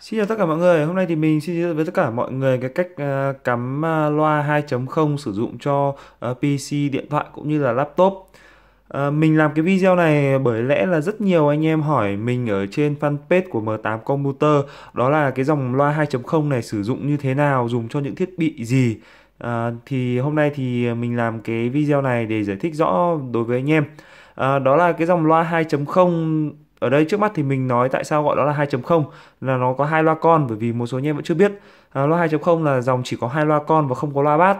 Xin chào tất cả mọi người, hôm nay thì mình xin giới thiệu với tất cả mọi người cái cách uh, cắm uh, loa 2.0 sử dụng cho uh, ờ, PC, điện thoại cũng như là laptop. Mình làm cái video này bởi lẽ là rất nhiều anh em hỏi mình ở trên fanpage của M8 Computer đó là cái dòng loa 2.0 này sử dụng như thế nào, dùng cho những thiết bị gì. À, thì hôm nay thì mình làm cái video này để giải thích rõ đối với anh em. À, đó là cái dòng loa 2.0 ở đây trước mắt thì mình nói tại sao gọi đó là 2.0 là nó có hai loa con bởi vì một số anh em vẫn chưa biết à, loa 2.0 là dòng chỉ có hai loa con và không có loa bass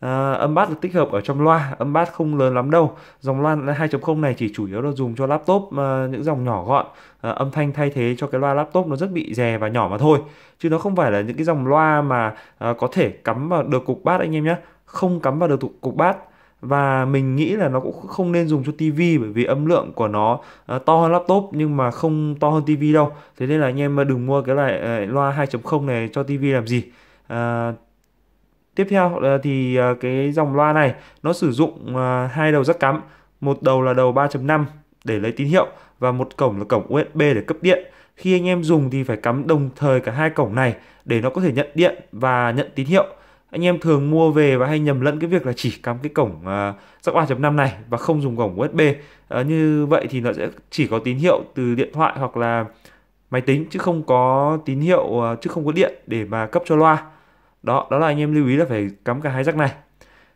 à, âm bass được tích hợp ở trong loa âm bass không lớn lắm đâu dòng loa 2.0 này chỉ chủ yếu là dùng cho laptop à, những dòng nhỏ gọn à, âm thanh thay thế cho cái loa laptop nó rất bị rè và nhỏ mà thôi chứ nó không phải là những cái dòng loa mà à, có thể cắm vào được cục bass anh em nhé không cắm vào được cục bass và mình nghĩ là nó cũng không nên dùng cho TV bởi vì âm lượng của nó ờ, to hơn laptop nhưng mà không to hơn TV đâu thế nên là anh em đừng mua cái loại ờ, loa 2.0 này cho TV làm gì à, tiếp theo thì cái dòng loa này nó sử dụng hai đầu rất cắm một đầu là đầu 3.5 để lấy tín hiệu và một cổng là cổng USB để cấp điện khi anh em dùng thì phải cắm đồng thời cả hai cổng này để nó có thể nhận điện và nhận tín hiệu anh em thường mua về và hay nhầm lẫn cái việc là chỉ cắm cái cổng jack uh, 3.5 này và không dùng cổng USB uh, ờ, như vậy thì nó sẽ chỉ có tín hiệu từ điện thoại hoặc là máy tính chứ không có tín hiệu uh, chứ không có điện để mà cấp cho loa đó đó là anh em lưu ý là phải cắm cả hai jack này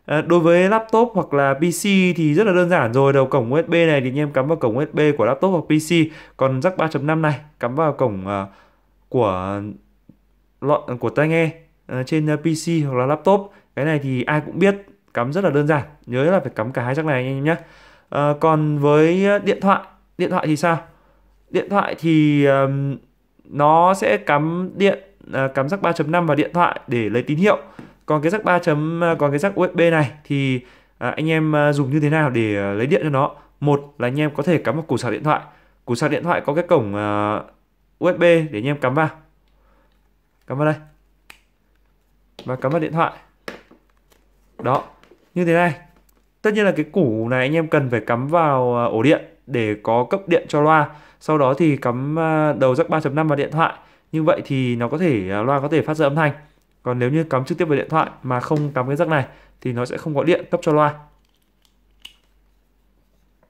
À, đối với laptop hoặc là PC thì rất là đơn giản rồi đầu cổng USB này thì anh em cắm vào cổng USB của laptop hoặc PC còn jack 3.5 này cắm vào cổng uh, của loại của tai nghe Ờ, trên ờ, PC hoặc là laptop cái này thì ai cũng biết cắm rất là đơn giản nhớ là phải cắm cả hai jack này anh em nhé à, còn với điện thoại điện thoại thì sao điện thoại thì um, nó sẽ cắm điện uh, cắm jack 3.5 vào điện thoại để lấy tín hiệu còn cái jack 3. Chấm, còn cái jack USB này thì uh, anh em dùng như thế nào để lấy điện cho nó một là anh em có thể cắm vào củ sạc điện thoại củ sạc điện thoại có cái cổng uh, USB để anh em cắm vào cắm vào đây và cắm vào điện thoại đó như thế này tất nhiên là cái củ này anh em cần phải cắm vào à, ổ điện để có cấp điện cho loa sau đó thì cắm à, đầu jack 3.5 vào điện thoại như vậy thì nó có thể à, loa có thể phát ra âm thanh còn nếu như cắm trực tiếp vào điện thoại mà không cắm cái jack này thì nó sẽ không có điện cấp cho loa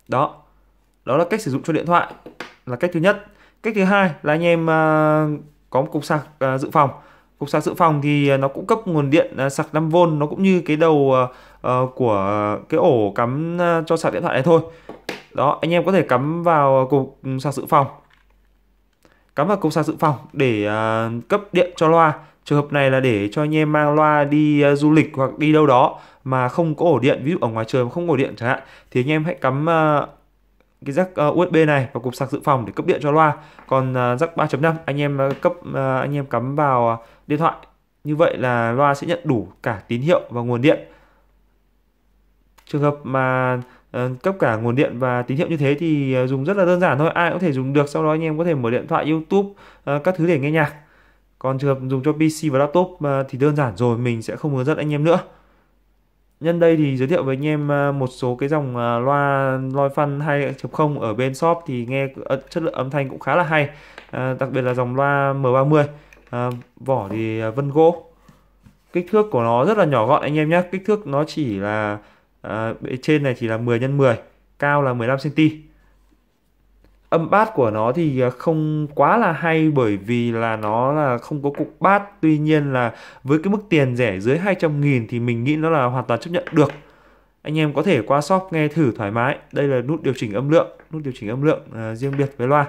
đó đó là cách sử dụng cho điện thoại là cách thứ nhất cách thứ hai là anh em có một cục sạc dự phòng cục sạc dự phòng thì ờ, nó cũng cấp nguồn điện ờ, sạc 5V nó cũng như cái đầu ờ, của cái ổ cắm cho sạc điện thoại này thôi đó anh em có thể cắm vào cục sạc dự phòng cắm vào cục sạc dự phòng để cấp điện cho loa trường hợp này là để cho anh em mang loa đi du lịch hoặc đi đâu đó mà không có ổ điện ví dụ ở ngoài trời mà không có ổ điện chẳng hạn thì anh em hãy cắm cái jack ờ, USB này và cục sạc dự phòng để cấp điện cho loa. Còn rắc ờ, 3.5 anh em ờ, cấp anh em cắm vào điện thoại. Như vậy là loa sẽ nhận đủ cả tín hiệu và nguồn điện. Trường hợp mà cấp cả nguồn điện và tín hiệu như thế thì dùng rất là đơn giản thôi, ai cũng thể dùng được. Sau đó anh em có thể mở điện thoại YouTube các thứ để nghe nhạc. Còn trường hợp dùng cho PC và laptop thì đơn giản rồi, mình sẽ không hướng dẫn anh em nữa. Nhân đây thì giới thiệu với anh em ờ, một số cái dòng ờ, loa loa fan 2.0 ở bên shop thì nghe chất lượng âm thanh cũng khá là hay. Ờ, đặc biệt là dòng loa M30. vỏ thì vân gỗ. Kích thước của nó rất là nhỏ gọn anh em nhé. Kích thước nó chỉ là à, trên này chỉ là 10 x 10, cao là 15 cm âm bát của nó thì à, không quá là hay bởi vì là nó là không có cục bát tuy nhiên là với cái mức tiền rẻ dưới 200 nghìn thì mình nghĩ nó là hoàn toàn chấp nhận được anh em có thể qua shop nghe thử thoải mái đây là nút điều chỉnh âm lượng nút điều chỉnh âm lượng uh, riêng biệt với loa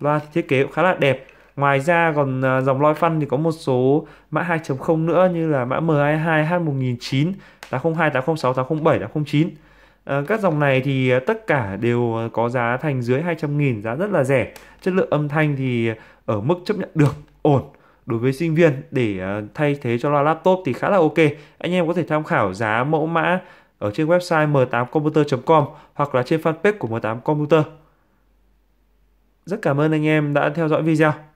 loa thiết kế cũng khá là đẹp ngoài ra còn uh, dòng loa phân thì có một số mã 2.0 nữa như là mã M22 H1009 802 806 807 809 Ờ, các dòng này thì ờ, tất cả đều ờ, có giá thành dưới 200.000 giá rất là rẻ chất lượng âm thanh thì ở mức chấp nhận được ổn đối với sinh viên để thay thế cho loa laptop thì khá là ok anh em có thể tham khảo giá mẫu mã ở trên website m8computer.com hoặc là trên fanpage của M8 Computer. Rất cảm ơn anh em đã theo dõi video.